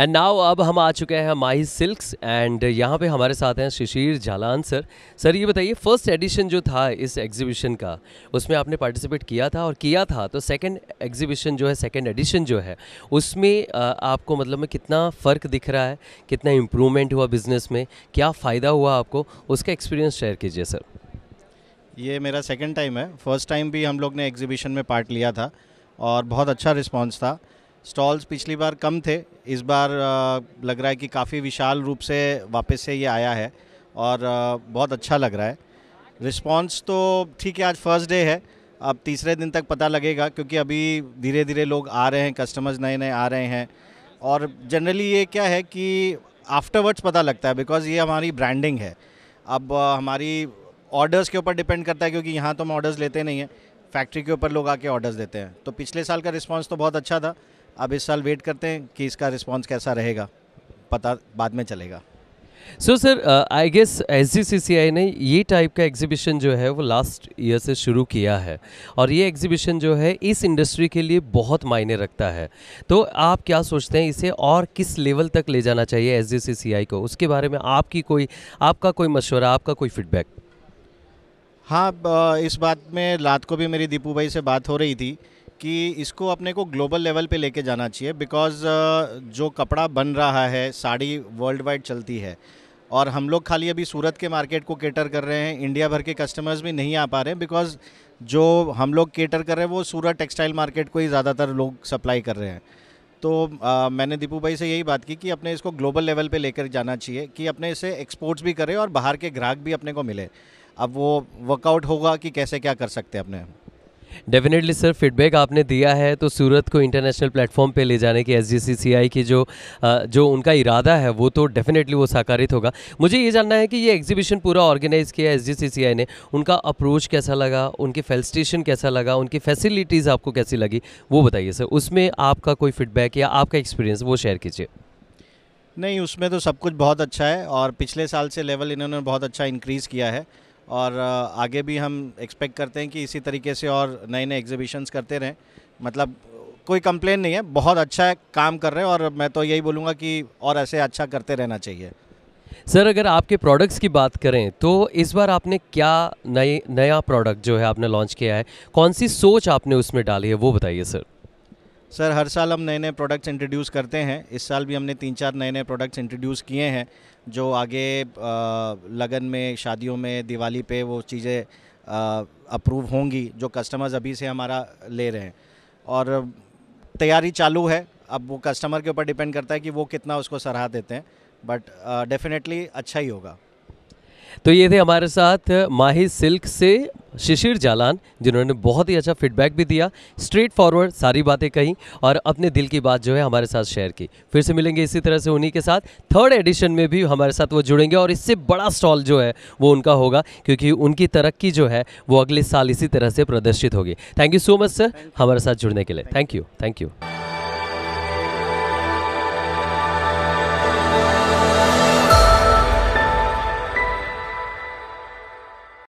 and now अब हम आ चुके हैं माही सिल्क्स एंड यहाँ पे हमारे साथ हैं शिशिर जालान सर सर ये बताइए फर्स्ट एडिशन जो था इस एग्जीबिशन का उसमें आपने पार्टिसिपेट किया था और किया था तो सेकंड एग्जीबिशन जो है सेकंड एडिशन जो है उसमें आपको मतलब में कितना फ़र्क दिख रहा है कितना इम्प्रूवमेंट हुआ बिज़नेस में क्या फ़ायदा हुआ आपको उसका एक्सपीरियंस शेयर कीजिए सर ये मेरा सेकेंड टाइम है फर्स्ट टाइम भी हम लोग ने एग्जीबिशन में पार्ट लिया था और बहुत अच्छा रिस्पॉन्स था स्टॉल्स पिछली बार कम थे इस बार लग रहा है कि काफ़ी विशाल रूप से वापस से ये आया है और बहुत अच्छा लग रहा है रिस्पॉन्स तो ठीक है आज फर्स्ट डे है अब तीसरे दिन तक पता लगेगा क्योंकि अभी धीरे धीरे लोग आ रहे हैं कस्टमर्स नए नए आ रहे हैं और जनरली ये क्या है कि आफ्टरवर्ड्स पता लगता है बिकॉज ये हमारी ब्रांडिंग है अब हमारी ऑर्डर्स के ऊपर डिपेंड करता है क्योंकि यहाँ तो हम ऑर्डर्स लेते नहीं हैं फैक्ट्री के ऊपर लोग आके ऑर्डर्स देते हैं तो पिछले साल का रिस्पांस तो बहुत अच्छा था अब इस साल वेट करते हैं कि इसका रिस्पॉन्स कैसा रहेगा पता बाद में चलेगा so sir I guess S C ने ये टाइप का एग्जीबिशन जो है वो लास्ट ईयर से शुरू किया है और ये एग्जीबिशन जो है इस इंडस्ट्री के लिए बहुत मायने रखता है तो आप क्या सोचते हैं इसे और किस लेवल तक ले जाना चाहिए एस को उसके बारे में आपकी कोई आपका कोई मशवरा आपका कोई फीडबैक हाँ इस बात में रात को भी मेरी दीपू भाई से बात हो रही थी कि इसको अपने को ग्लोबल लेवल पे लेके जाना चाहिए बिकॉज uh, जो कपड़ा बन रहा है साड़ी वर्ल्ड वाइड चलती है और हम लोग खाली अभी सूरत के मार्केट को केटर कर रहे हैं इंडिया भर के कस्टमर्स भी नहीं आ पा रहे बिकॉज जो हम लोग केटर कर रहे हैं वो सूरत टेक्सटाइल मार्केट को ही ज़्यादातर लोग सप्लाई कर रहे हैं तो आ, uh, मैंने दीपू भाई से यही बात की कि अपने इसको ग्लोबल लेवल पे लेकर जाना चाहिए कि अपने इसे एक्सपोर्ट्स भी करें और बाहर के ग्राहक भी अपने को मिले अब वो वर्कआउट होगा कि कैसे क्या कर सकते हैं अपने डेफिनेटली सर फीडबैक आपने दिया है तो सूरत को इंटरनेशनल प्लेटफॉर्म पे ले जाने की एस की जो जो उनका इरादा है वो तो डेफिनेटली वो साकारित होगा मुझे ये जानना है कि ये एग्जीबिशन पूरा ऑर्गेनाइज़ किया एस ने उनका अप्रोच कैसा लगा उनकी फेलिस्टेशन कैसा लगा उनकी फैसिलिटीज़ आपको कैसी लगी वो बताइए सर उसमें आपका कोई फीडबैक या आपका एक्सपीरियंस वो शेयर कीजिए नहीं उसमें तो सब कुछ बहुत अच्छा है और पिछले साल से लेवल इन्होंने बहुत अच्छा इंक्रीज़ किया है और आगे भी हम एक्सपेक्ट करते हैं कि इसी तरीके से और नए नए एग्जीबिशंस करते रहें मतलब कोई कंप्लेन नहीं है बहुत अच्छा काम कर रहे हैं और मैं तो यही बोलूँगा कि और ऐसे अच्छा करते रहना चाहिए सर अगर आपके प्रोडक्ट्स की बात करें तो इस बार आपने क्या नए नया प्रोडक्ट जो है आपने लॉन्च किया है कौन सी सोच आपने उसमें डाली है वो बताइए सर सर हर साल हम नए नए प्रोडक्ट्स इंट्रोड्यूस करते हैं इस साल भी हमने तीन चार नए नए प्रोडक्ट्स इंट्रोड्यूस किए हैं जो आगे लगन में शादियों में दिवाली पे वो चीज़ें अप्रूव होंगी जो कस्टमर्स अभी से हमारा ले रहे हैं और तैयारी चालू है अब वो कस्टमर के ऊपर डिपेंड करता है कि वो कितना उसको सराह देते हैं बट डेफिनेटली अच्छा ही होगा तो ये थे हमारे साथ माही सिल्क से शिशिर जालान जिन्होंने बहुत ही अच्छा फीडबैक भी दिया स्ट्रेट फॉरवर्ड सारी बातें कही और अपने दिल की बात जो है हमारे साथ शेयर की फिर से मिलेंगे इसी तरह से उन्हीं के साथ थर्ड एडिशन में भी हमारे साथ वो जुड़ेंगे और इससे बड़ा स्टॉल जो है वो उनका होगा क्योंकि उनकी तरक्की जो है वो अगले साल इसी तरह से प्रदर्शित होगी thank you so much sir हमारे साथ जुड़ने के लिए थैंक यू थैंक यू